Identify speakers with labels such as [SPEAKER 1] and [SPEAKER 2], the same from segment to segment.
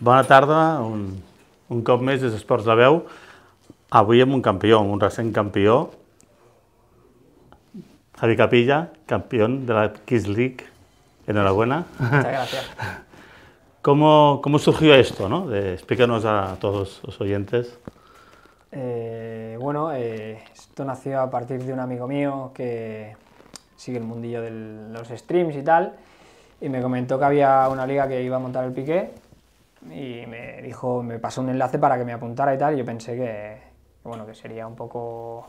[SPEAKER 1] Buenas tardes, un, un cop més des La Veu. Avui un campeón, un recién campeón. Javi Capilla, campeón de la Kiss League. Enhorabuena. Muchas gracias. ¿Cómo, surgió esto? ¿no? De, explícanos a todos los oyentes.
[SPEAKER 2] Eh, bueno, eh, esto nació a partir de un amigo mío que sigue el mundillo de los streams y tal, y me comentó que había una liga que iba a montar el Piqué, y me dijo, me pasó un enlace para que me apuntara y tal, y yo pensé que, bueno, que sería un poco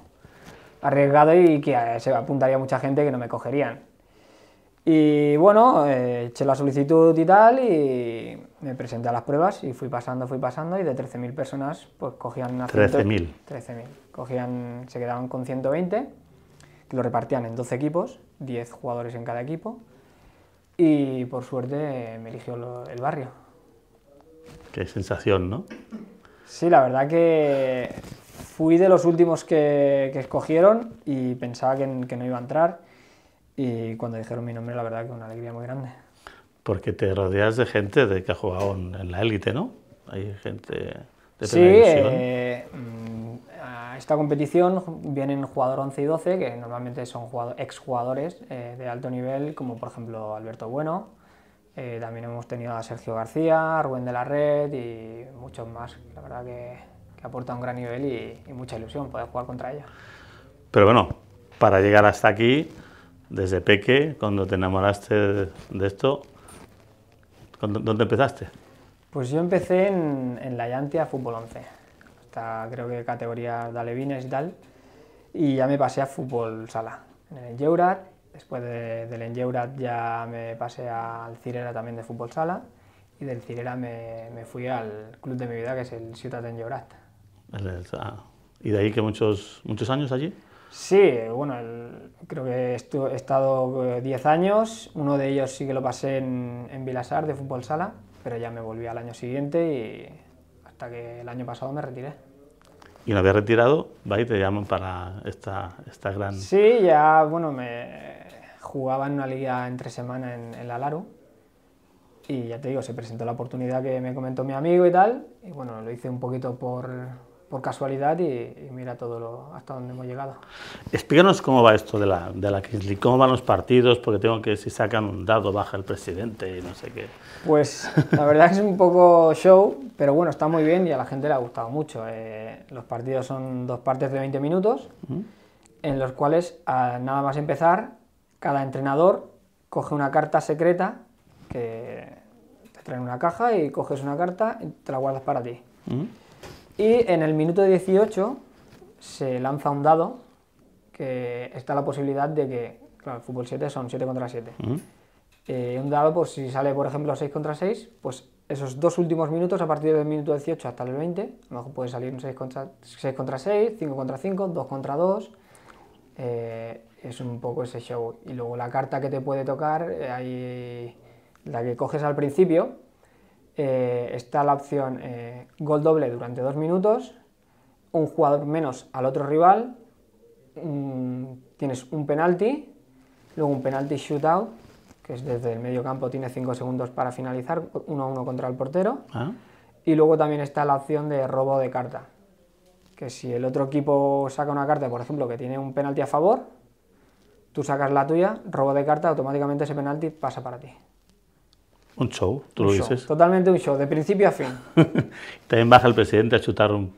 [SPEAKER 2] arriesgado y que eh, se apuntaría mucha gente que no me cogerían. Y bueno, eh, eché la solicitud y tal y me presenté a las pruebas y fui pasando, fui pasando y de 13.000 personas pues cogían... 13.000. 13.000. Cogían, se quedaban con 120, que lo repartían en 12 equipos, 10 jugadores en cada equipo y por suerte me eligió el barrio.
[SPEAKER 1] Qué sensación, ¿no?
[SPEAKER 2] Sí, la verdad que fui de los últimos que, escogieron y pensaba que, no iba a entrar. Y cuando dijeron mi nombre, la verdad que una alegría muy grande.
[SPEAKER 1] Porque te rodeas de gente de que ha jugado en, la élite, ¿no? Hay gente de Sí, eh,
[SPEAKER 2] mm, a esta competición vienen jugador 11 y 12, que normalmente son exjugadores eh, de alto nivel, como por ejemplo Alberto Bueno, eh, también hemos tenido a Sergio García, a Rubén de la Red y muchos más. La verdad que, aporta un gran nivel y, mucha ilusión poder jugar contra ellos.
[SPEAKER 1] Pero bueno, para llegar hasta aquí, desde Peque, cuando te enamoraste de esto, ¿dónde empezaste?
[SPEAKER 2] Pues yo empecé en, la Llantia Fútbol 11, hasta creo que categoría de alevines y tal, y ya me pasé a Fútbol Sala, en el Yeurat, Después del Engeurat ya me pasé al Cirera también de fútbol sala y del Cirera me, me fui al club de mi vida que es el Ciutat Engeurat.
[SPEAKER 1] Ah. ¿Y de ahí que muchos, muchos años allí?
[SPEAKER 2] Sí, bueno, creo que he estado 10 eh, años, uno de ellos sí que lo pasé en, en Vilasar de fútbol sala, pero ya me volví al año siguiente y hasta que el año pasado me retiré.
[SPEAKER 1] Y no habías retirado, va y te llaman para esta, esta gran...
[SPEAKER 2] Sí, ya, bueno, me, jugaba en una liga entre semana en, la LARU... y ya te digo, se presentó la oportunidad que me comentó mi amigo y tal, y bueno, lo hice un poquito por, por casualidad y, mira todo lo, hasta dónde hemos llegado.
[SPEAKER 1] Explícanos cómo va esto de la, de la cómo van los partidos, porque tengo que si sacan un dado baja el presidente y no sé qué.
[SPEAKER 2] Pues la verdad es que es un poco show, pero bueno, está muy bien y a la gente le ha gustado mucho. Eh, los partidos son dos partes de 20 minutos, en los cuales nada más empezar cada entrenador coge una carta secreta que te traen una caja y coges una carta y te la guardas para ti. Mm. Y en el minuto 18 se lanza un dado que está la posibilidad de que, claro, el fútbol 7 son 7 contra 7. Mm. Eh, un dado, pues, si sale, por ejemplo, 6 contra 6, pues esos dos últimos minutos, a partir del minuto 18 hasta el 20, a lo mejor puede salir un 6, contra 6 5 contra 5, 2 contra 2, eh, es un poco ese show. Y luego la carta que te puede tocar, eh, ahí, la que coges al principio, eh, está la opción gol doble durante dos minutos, un jugador menos al otro rival, mm, tienes un penalti, luego un penalti shootout, que es desde el medio campo, tiene cinco segundos para finalizar, uno a uno contra el portero. Ah. Y luego también está la opción de robo de carta, que si el otro equipo saca una carta, por ejemplo, que tiene un penalti a favor, tú sacas la tuya, robo de carta, automáticamente ese penalti pasa para ti.
[SPEAKER 1] Un show, tú lo dices.
[SPEAKER 2] Totalmente un show, de principio a fin.
[SPEAKER 1] También baja el presidente a chutar un...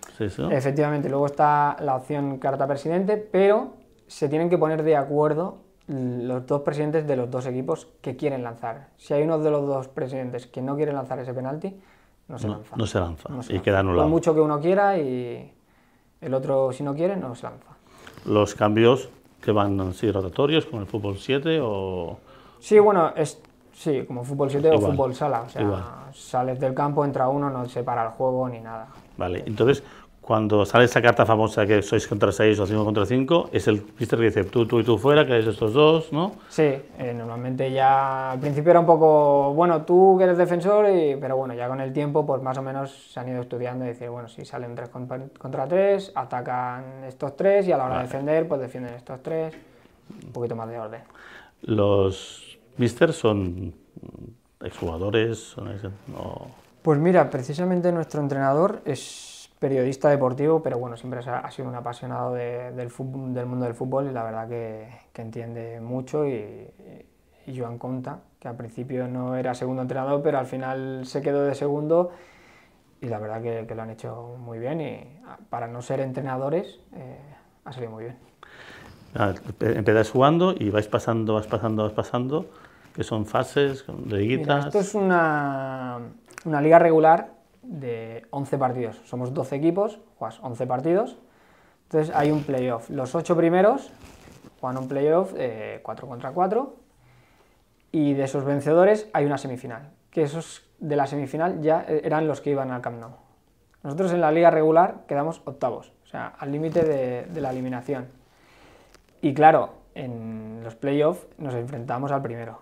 [SPEAKER 1] Efectivamente,
[SPEAKER 2] luego está la opción carta presidente, pero se tienen que poner de acuerdo los dos presidentes de los dos equipos que quieren lanzar. Si hay uno de los dos presidentes que no quiere lanzar ese penalti, no se lanza. No se lanza. y queda anulado. Por mucho que uno quiera y el otro, si no quiere, no se lanza.
[SPEAKER 1] ¿Los cambios que van a rotatorios, como el fútbol 7 o...? Sí, bueno, es,
[SPEAKER 2] sí, como fútbol 7 o fútbol sala. O sea, sales del campo, entra uno, no se para el juego ni nada.
[SPEAKER 1] Vale, entonces cuando sale esa carta famosa que sois contra 6 o 5 contra 5, es el mister que dice tú, tú y tú fuera, que eres estos dos, ¿no?
[SPEAKER 2] Sí, eh, normalmente ya al principio era un poco, bueno, tú que eres defensor, pero bueno, ya con el tiempo pues más o menos se han ido estudiando y decir, bueno, si salen 3 contra 3, atacan estos 3 y a la hora de defender pues defienden estos 3, un poquito más de orden.
[SPEAKER 1] Los misters son exjugadores, no.
[SPEAKER 2] Pues mira, precisamente nuestro entrenador es periodista deportivo, pero bueno, siempre ha sido un apasionado del, fútbol, del, mundo del fútbol y la verdad que, entiende mucho y, y, Joan Conta, que al principio no era segundo entrenador, pero al final se quedó de segundo y la verdad que, lo han hecho muy bien y ah, para no ser entrenadores eh, ha salido muy bien.
[SPEAKER 1] empezáis jugando y vais pasando, vas pasando, vas pasando, que son fases, liguitas... Mira, esto
[SPEAKER 2] es una, una liga regular de 11 partidos. Somos 12 equipos, juegas 11 partidos. Entonces hay un playoff. Los 8 primeros juegan un playoff eh, 4 contra 4 y de esos vencedores hay una semifinal. Que esos de la semifinal ya eh, eran los que iban al Camp Nou. Nosotros en la liga regular quedamos octavos, o sea, al límite de, de la eliminación. Y claro, en los playoffs nos enfrentamos al primero.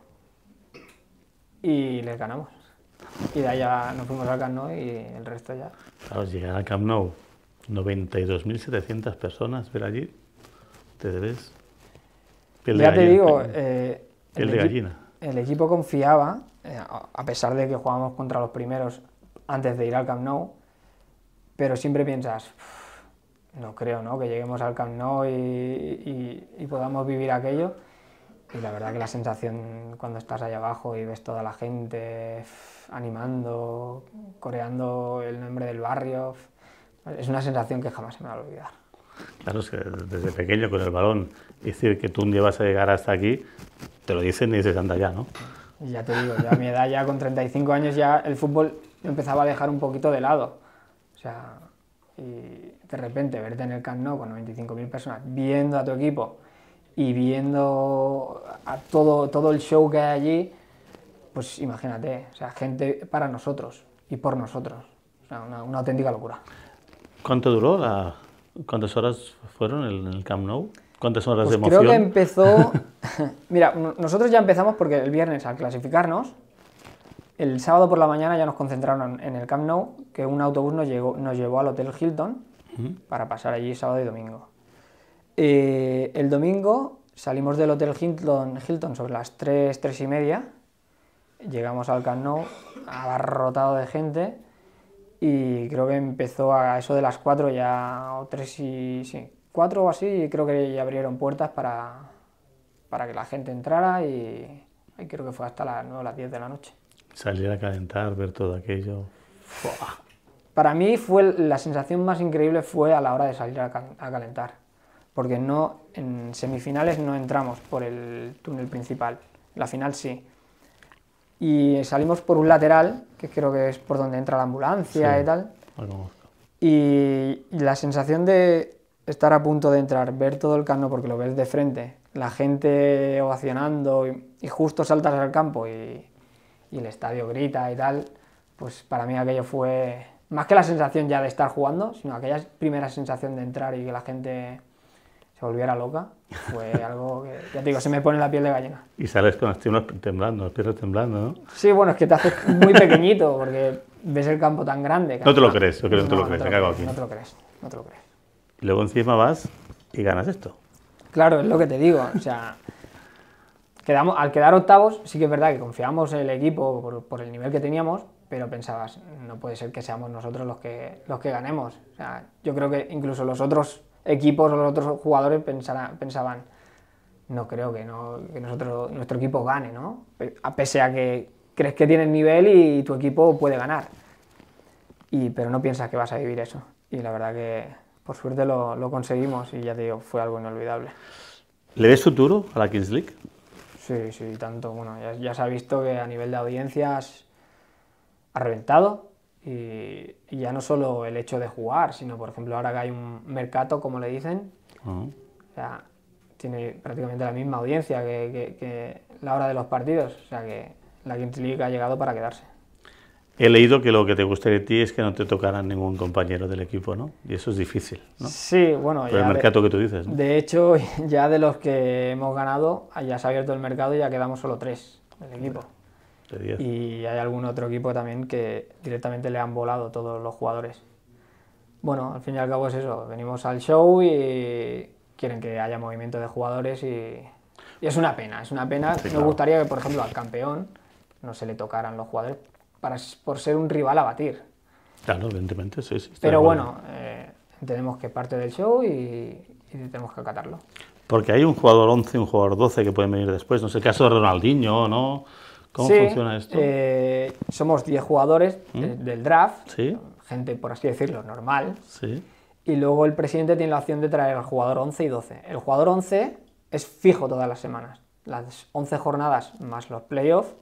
[SPEAKER 2] Y les ganamos. Y de allá nos fuimos al Camp Nou y el resto ya.
[SPEAKER 1] Claro, llegar al Camp Nou, 92.700 personas ver allí, te debes. ya te digo, eh, el, de gallina.
[SPEAKER 2] el equipo confiaba, eh, a pesar de que jugábamos contra los primeros antes de ir al Camp Nou, pero siempre piensas, no creo, ¿no? Que lleguemos al Camp Nou y, y podamos vivir aquello. Y la verdad que la sensación cuando estás allá abajo y ves toda la gente animando, coreando el nombre del barrio. Es una sensación que jamás se me va a olvidar.
[SPEAKER 1] Claro, es que desde pequeño con el balón, decir que tú un día vas a llegar hasta aquí, te lo dicen y dices anda ya, ¿no?
[SPEAKER 2] Ya te digo, ya a mi edad, ya con 35 años, ya el fútbol empezaba a dejar un poquito de lado. O sea, y de repente verte en el Camp Nou con 95.000 personas viendo a tu equipo y viendo a todo, todo el show que hay allí, pues imagínate, o sea, gente para nosotros y por nosotros. una, auténtica locura.
[SPEAKER 1] ¿Cuánto duró? ¿Cuántas horas fueron en el Camp Nou? ¿Cuántas horas pues de emoción? Creo que empezó...
[SPEAKER 2] Mira, nosotros ya empezamos porque el viernes al clasificarnos, el sábado por la mañana ya nos concentraron en el Camp Nou, que un autobús nos, llegó, nos llevó al Hotel Hilton para pasar allí sábado y domingo. Eh, el domingo salimos del Hotel Hilton, Hilton sobre las 3, 3 y media llegamos al Camp abarrotado de gente y creo que empezó a eso de las 4 ya, o 3 y... sí, 4 o así, y creo que ya abrieron puertas para, para que la gente entrara y, creo que fue hasta las 9 o las 10 de la noche.
[SPEAKER 1] Salir a calentar, ver todo aquello. Para mí
[SPEAKER 2] fue la sensación más increíble fue a la hora de salir a, a calentar, porque no en semifinales no entramos por el túnel principal, la final sí, y salimos por un lateral, que creo que es por donde entra la ambulancia y tal. Y, la sensación de estar a punto de entrar, ver todo el campo, porque lo ves de frente, la gente ovacionando y, justo saltas al campo y, y, el estadio grita y tal, pues para mí aquello fue más que la sensación ya de estar jugando, sino aquella primera sensación de entrar y que la gente se volviera loca, fue algo que, ya te digo, se me pone la piel de gallina.
[SPEAKER 1] Y sales con las piernas temblando, las piernas temblando, ¿no?
[SPEAKER 2] Sí, bueno, es que te haces muy pequeñito porque ves el campo tan grande. no te lo crees, no, te lo crees, aquí. No te lo crees, no te lo crees.
[SPEAKER 1] Y luego encima vas y ganas esto.
[SPEAKER 2] Claro, es lo que te digo, o sea... Quedamos, al quedar octavos, sí que es verdad que confiamos en el equipo por, por, el nivel que teníamos, pero pensabas, no puede ser que seamos nosotros los que, los que ganemos. O sea, yo creo que incluso los otros equipos o los otros jugadores pensara, pensaban, no creo que, nosotros, nuestro equipo gane, ¿no? Pese a que crees que tienes nivel y tu equipo puede ganar. Y, pero no piensas que vas a vivir eso. Y la verdad que por suerte lo, conseguimos y ya te digo, fue algo inolvidable.
[SPEAKER 1] ¿Le ves futuro a la Kings League?
[SPEAKER 2] Sí, sí, tanto. Bueno, ya, ya se ha visto que a nivel de audiencias ha reventado y, ya no solo el hecho de jugar, sino por ejemplo ahora que hay un mercado, como le dicen, ah. o sea, tiene prácticamente la misma audiencia que, la hora de los partidos, o sea que la quinta League ha llegado para quedarse.
[SPEAKER 1] He leído que lo que te gustaría de ti es que no te tocaran ningún compañero del equipo, ¿no? Y eso es difícil, ¿no? Sí, bueno, Por el mercado que tú dices. ¿no?
[SPEAKER 2] De hecho, ya de los que hemos ganado, ya se ha abierto el mercado y ya quedamos solo tres del equipo. Y hay algún otro equipo también que directamente le han volado todos los jugadores. Bueno, al fin y al cabo es eso, venimos al show y quieren que haya movimiento de jugadores y, es una pena, es una pena. me Nos gustaría que, por ejemplo, al campeón no se le tocaran los jugadores para, por ser un rival a batir.
[SPEAKER 1] Claro, evidentemente, sí, sí. Pero bueno,
[SPEAKER 2] eh, tenemos que parte del show y, tenemos que acatarlo.
[SPEAKER 1] Porque hay un jugador 11 un jugador 12 que pueden venir después, no sé, el caso de Ronaldinho, ¿no? ¿Cómo funciona esto?
[SPEAKER 2] Eh, somos 10 jugadores ¿Mm? eh, del draft, gente por así decirlo, normal. Y luego el presidente tiene la opción de traer al jugador 11 y 12. El jugador 11 es fijo todas las semanas. Las 11 jornadas más los playoffs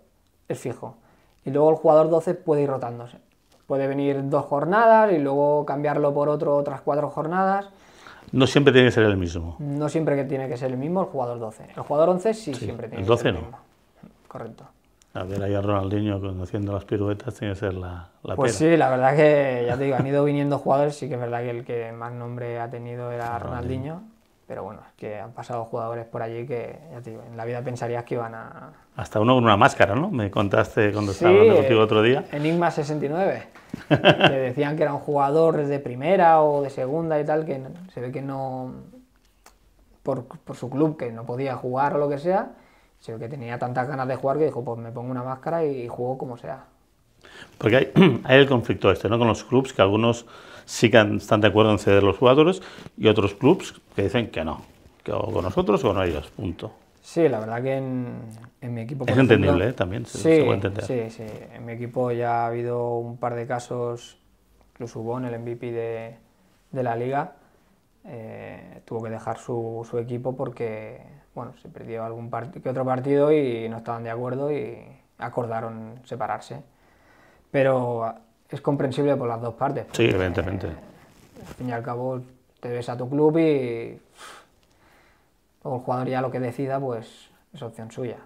[SPEAKER 2] es fijo. Y luego el jugador 12 puede ir rotándose. Puede venir dos jornadas y luego cambiarlo por otro otras cuatro jornadas.
[SPEAKER 1] No siempre tiene que ser el mismo.
[SPEAKER 2] No siempre que tiene que ser el mismo el jugador 12. El jugador 11 sí, siempre tiene que ser el no. Correcto.
[SPEAKER 1] A ver ahí a Ronaldinho conociendo las piruetas tiene que ser la, la Pues sí,
[SPEAKER 2] la verdad que, ya te digo, han ido viniendo jugadores, sí que es verdad que el que más nombre ha tenido era Ronaldinho, pero bueno, es que han pasado jugadores por allí que, en la vida pensarías que iban a...
[SPEAKER 1] Hasta uno con una máscara, ¿no? Me contaste cuando sí, estaba hablando contigo otro día.
[SPEAKER 2] Enigma 69, que decían que era un jugador de primera o de segunda y tal, que se ve que no... por, por su club, que no podía jugar o lo que sea sino que tenía tantas ganas de jugar que dijo, pues me pongo una máscara y juego como sea.
[SPEAKER 1] Porque hay, el conflicto este, ¿no? Con los clubes, que algunos sí que están de acuerdo en ceder los jugadores y otros clubes que dicen que no, que o con nosotros o con ellos, punto.
[SPEAKER 2] Sí, la verdad que en, en mi equipo... Es entendible, ¿eh? También se, sí, puede entender. Sí, sí. En mi equipo ya ha habido un par de casos, incluso en el MVP de, de la liga, eh, tuvo que dejar su, su equipo porque bueno, se perdió algún que otro partido y no estaban de acuerdo y acordaron separarse. Pero ah, es comprensible por las dos partes. sí,
[SPEAKER 1] evidentemente. Eh,
[SPEAKER 2] al fin y al cabo, te ves a tu club y o el jugador ya lo que decida, pues es opción suya.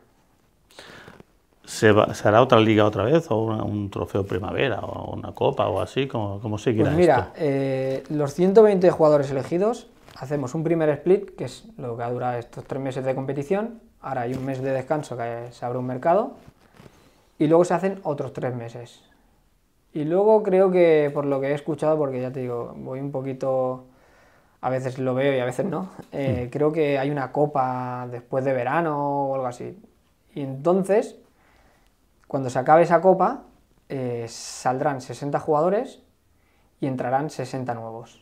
[SPEAKER 1] ¿Se, hará otra liga otra vez o un trofeo primavera o una copa o así? como, si se pues mira,
[SPEAKER 2] eh, los 120 jugadores elegidos hacemos un primer split, que es lo que ha durado estos tres meses de competición, ahora hay un mes de descanso que se abre un mercado, y luego se hacen otros tres meses. Y luego creo que, por lo que he escuchado, porque ya te digo, voy un poquito, a veces lo veo y a veces no, eh, hmm. creo que hay una copa después de verano o algo así. Y entonces, cuando se acabe esa copa, eh, saldrán 60 jugadores y entrarán 60 nuevos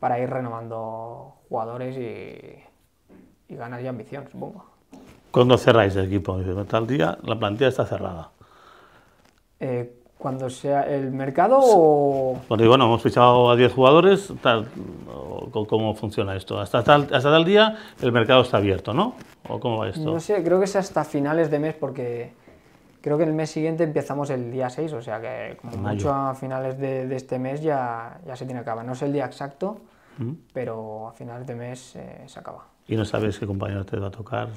[SPEAKER 2] para ir renovando jugadores y, y ganas y ambición, supongo.
[SPEAKER 1] ¿Cuándo cerráis el equipo? Tal día la plantilla está cerrada.
[SPEAKER 2] Eh, cuando sea el mercado o...
[SPEAKER 1] bueno, hemos fichado a 10 jugadores, tal, ¿cómo funciona esto? Hasta tal, hasta tal día el mercado está abierto, ¿no? ¿O cómo va esto?
[SPEAKER 2] No sé, creo que es hasta finales de mes porque Creo que el mes siguiente empezamos el día 6, o sea que como mucho a finales de, este mes ya, ya, se tiene que acabar. No sé el día exacto, mm. pero a finales de mes eh, se acaba.
[SPEAKER 1] ¿Y no sabes qué compañero te va a tocar?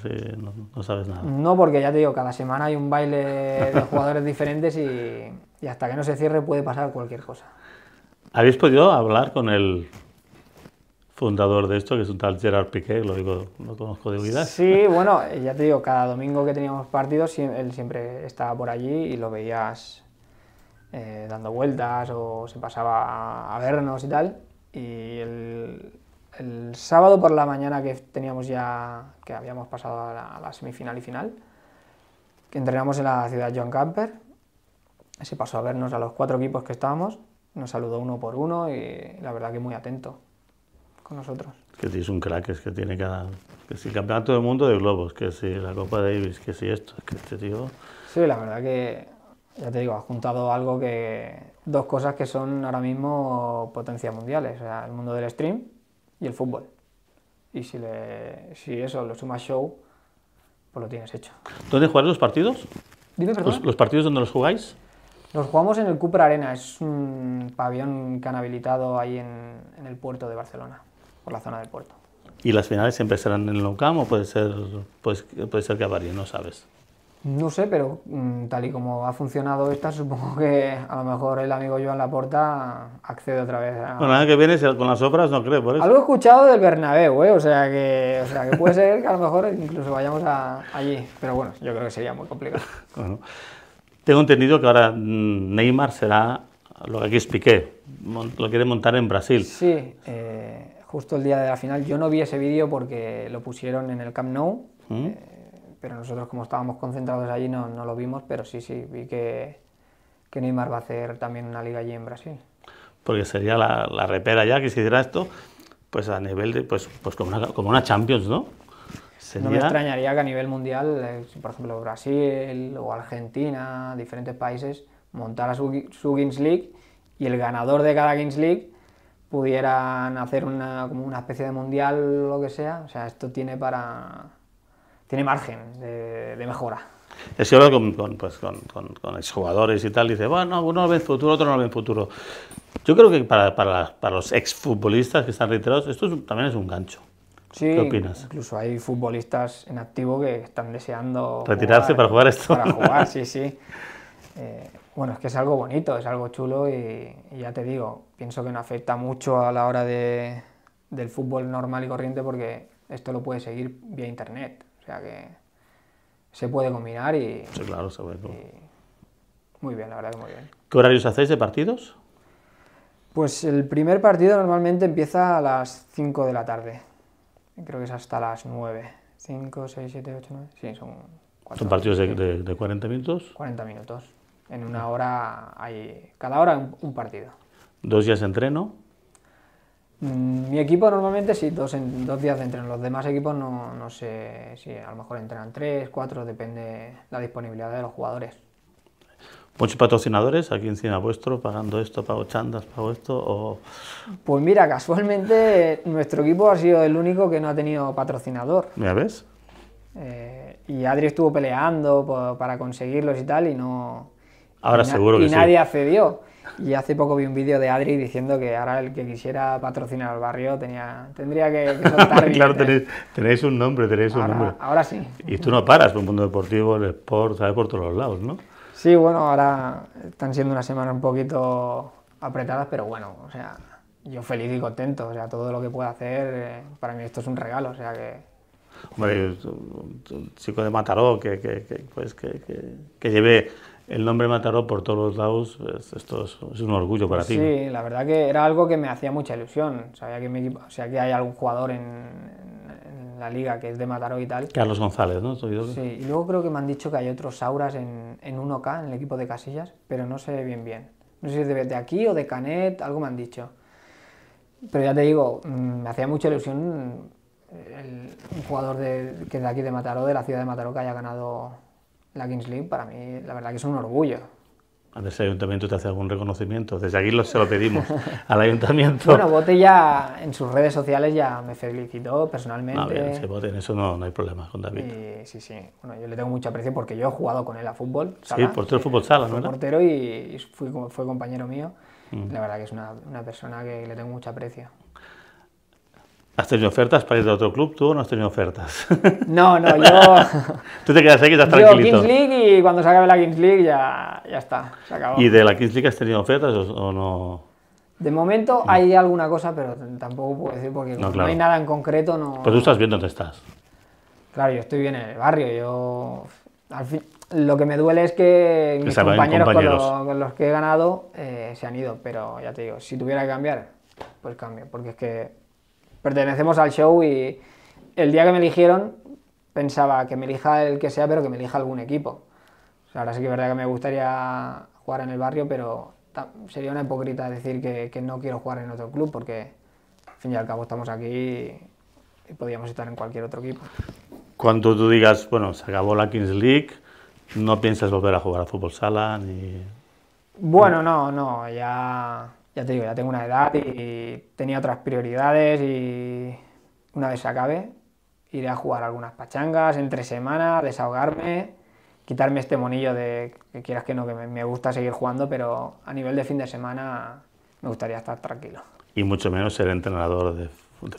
[SPEAKER 1] no, sabes nada.
[SPEAKER 2] No, porque ya te digo, cada semana hay un baile de jugadores diferentes y, y, hasta que no se cierre puede pasar cualquier cosa.
[SPEAKER 1] ¿Habéis podido hablar con el fundador de esto, que es un tal Gerard Piqué, lo digo, no conozco de vida Sí,
[SPEAKER 2] bueno, eh, ya te digo, cada domingo que teníamos partidos, él siempre estaba por allí y lo veías eh, dando vueltas o se pasaba a vernos y tal. Y el, sábado por la mañana que teníamos ya, que habíamos pasado a la, la semifinal y final, que entrenamos en la ciudad John Camper, se pasó a vernos a los cuatro equipos que estábamos, nos saludó uno por uno y la verdad que muy atento nosotros.
[SPEAKER 1] Que es un crack, es que tiene cada... Que si el campeonato del mundo de globos, que si la Copa Ibis, que si esto, que este tío...
[SPEAKER 2] Sí, la verdad que, ya te digo, ha juntado algo que... Dos cosas que son ahora mismo potencias mundiales, o sea, el mundo del stream y el fútbol. Y si, le, si eso lo sumas show, pues lo tienes hecho.
[SPEAKER 1] ¿Dónde jugáis los partidos? Dime, perdón. ¿Los, partidos dónde los jugáis?
[SPEAKER 2] Los jugamos en el Cooper Arena, es un pabellón que han habilitado ahí en el puerto de Barcelona por la zona del puerto.
[SPEAKER 1] ¿Y las finales siempre serán en Locam o puede ser, pues, puede ser que varíe? No sabes.
[SPEAKER 2] No sé, pero mm, tal y como ha funcionado esta, supongo que a lo mejor el amigo Joan Laporta accede otra vez. A... Bueno,
[SPEAKER 1] nada que viene con las obras, no creo, por eso. Algo
[SPEAKER 2] escuchado del Bernabéu, ¿eh? o, sea que, o sea que puede ser que a lo mejor incluso vayamos allí. Pero bueno, yo creo que sería muy complicado.
[SPEAKER 1] tengo entendido que ahora mm, Neymar será lo que aquí expliqué, lo quiere montar en Brasil. Sí,
[SPEAKER 2] eh, justo el día de la final. Yo no vi ese vídeo porque lo pusieron en el Camp Nou, ¿Mm? eh, pero nosotros como estábamos concentrados allí no, no lo vimos, pero sí, sí, vi que, que, Neymar va a hacer también una liga allí en Brasil.
[SPEAKER 1] Porque sería la, la repera ya que se hiciera esto, pues a nivel de, pues, pues como una, como una Champions, ¿no? No me extrañaría
[SPEAKER 2] que a nivel mundial, eh, por ejemplo, Brasil o Argentina, diferentes países, montara su, su League y el ganador de cada Games League pudieran hacer una, como una especie de mundial o lo que sea. O sea, esto tiene para. tiene margen de, de mejora.
[SPEAKER 1] Es que con, pues, con, con, exjugadores y tal, dice, bueno, uno no ve futuro, otro no ve futuro. Yo creo que para, para, para los exfutbolistas que están retirados, esto también es un gancho. Sí, ¿Qué opinas? Incluso
[SPEAKER 2] hay futbolistas en activo que están deseando. Retirarse para jugar esto. Para jugar, sí, sí. Eh, bueno, es que es algo bonito, es algo chulo y, ya te digo, pienso que no afecta mucho a la hora de, del fútbol normal y corriente porque esto lo puedes seguir vía internet. O sea que se puede combinar y.
[SPEAKER 1] Sí, claro, se puede.
[SPEAKER 2] muy bien, la verdad que muy bien.
[SPEAKER 1] ¿Qué horarios hacéis de partidos? Pues el
[SPEAKER 2] primer partido normalmente empieza a las 5 de la tarde. Creo que es hasta las 9. 5, 6, 7, 8, 9. Sí, son. Cuatro, ¿Son
[SPEAKER 1] partidos de, de, 40 minutos? 40
[SPEAKER 2] minutos. En una hora hay, cada hora un, partido.
[SPEAKER 1] ¿Dos días de entreno?
[SPEAKER 2] Mm, mi equipo normalmente sí, dos, en, dos días de entreno. Los demás equipos no, sé si a lo mejor entrenan tres, cuatro, depende la disponibilidad de los jugadores.
[SPEAKER 1] ¿Muchos patrocinadores aquí encima vuestro pagando esto, pago chandas, pago esto? O...
[SPEAKER 2] Pues mira, casualmente eh, nuestro equipo ha sido el único que no ha tenido patrocinador. ¿Me ves? Eh, y Adri estuvo peleando para conseguirlos y tal y no,
[SPEAKER 1] Ahora y seguro que sí. Y nadie
[SPEAKER 2] accedió. Y hace poco vi un vídeo de Adri diciendo que ahora el que quisiera patrocinar al barrio tenía, tendría que,
[SPEAKER 1] Claro, tenéis, un nombre, tenéis un nombre.
[SPEAKER 2] Ahora sí. Y tú no
[SPEAKER 1] paras por el mundo deportivo, el sport, sabes por todos los lados, ¿no?
[SPEAKER 2] Sí, bueno, ahora están siendo unas semanas un poquito apretadas, pero bueno, o sea, yo feliz y contento. O sea, todo lo que pueda hacer, eh, para mí esto es un regalo, o sea que
[SPEAKER 1] Hombre, un chico de Mataró que, que, que, pues, que, lleve el nombre Mataró por todos los lados, esto es, un orgullo para ti. Sí,
[SPEAKER 2] la verdad que era algo que me hacía mucha ilusión. Sabía que, hay algún jugador en, la liga que es de Mataró y tal. Carlos
[SPEAKER 1] González, ¿no? Sí, y
[SPEAKER 2] luego creo que me han dicho que hay otros Sauras en, en 1K, en el equipo de Casillas, pero no sé bien bien. No sé si es de, aquí o de Canet, algo me han dicho. Pero ya te digo, mm, me hacía mucha ilusión un jugador que es de aquí de Mataró, de la ciudad de Mataró, que haya ganado la Kings League para mí, la verdad que es
[SPEAKER 1] un orgullo. A el ayuntamiento te hace algún reconocimiento. Desde aquí se lo pedimos al ayuntamiento. Bueno,
[SPEAKER 2] Bote ya en sus redes sociales ya me felicitó ah, personalmente. No, bien, se
[SPEAKER 1] bote, en eso no, no hay problema con David. sí, sí.
[SPEAKER 2] Bueno, yo le tengo mucho aprecio porque yo he jugado con él a fútbol. Sala, sí, portero el fútbol sala, ¿no? portero y, fue compañero mío. Mm. La verdad que es una, una persona que le tengo mucho aprecio.
[SPEAKER 1] ¿Has tenido ofertas para ir a otro club? ¿Tú o no has tenido ofertas?
[SPEAKER 2] No, no, yo...
[SPEAKER 1] Tú te quedas ahí que estás tranquilito. Yo Kings
[SPEAKER 2] League y cuando se acabe la Kings League ya, ya está, se acabó. ¿Y de
[SPEAKER 1] la Kings League has tenido ofertas o, no...?
[SPEAKER 2] De momento hay alguna cosa, pero tampoco puedo decir porque no, hay nada en concreto. No... Pero tú estás bien dónde estás. Claro, yo estoy bien en el barrio. Yo lo que me duele es que mis compañeros, Con, los, que he ganado eh, se han ido, pero ya te digo, si tuviera que cambiar, pues cambio, porque es que pertenecemos al show y el día que me eligieron pensaba que me elija el que sea, pero que me elija algún equipo. ahora sí que es verdad que me gustaría jugar en el barrio, pero sería una hipócrita decir que, no quiero jugar en otro club porque, al fin y al cabo, estamos aquí y, y podíamos estar en cualquier otro equipo.
[SPEAKER 1] Cuando tú digas, bueno, se acabó la Kings League, ¿no piensas volver a jugar a fútbol sala? Ni...
[SPEAKER 2] Bueno, no, no, ya ya te digo, ya tengo una edad y tenía otras prioridades y una vez acabe, iré a jugar algunas pachangas entre semana, desahogarme, quitarme este monillo de que quieras que no, que me gusta seguir jugando, pero a nivel de fin de semana me gustaría estar tranquilo.
[SPEAKER 1] Y mucho menos ser entrenador de,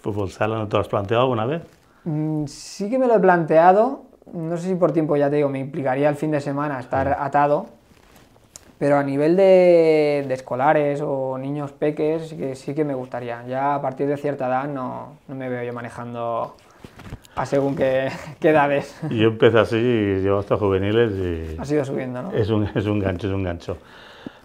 [SPEAKER 1] fútbol sala, ¿no te lo has planteado alguna vez? Mm,
[SPEAKER 2] sí que me lo he planteado, no sé si por tiempo, ya te digo, me implicaría el fin de semana estar atado pero a nivel de, escolares o niños peques sí que, me gustaría. Ya a partir de cierta edad no, no me veo yo manejando a según qué, qué, edades. Yo
[SPEAKER 1] empecé así y llevo hasta juveniles y... Ha ido subiendo, ¿no? Es un, gancho, es un gancho.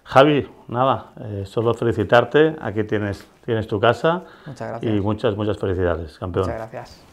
[SPEAKER 1] Javi, nada, eh, solo felicitarte. Aquí tienes, tienes tu casa. Muchas gracias. Y muchas, muchas felicidades, campeón. Muchas
[SPEAKER 2] gracias.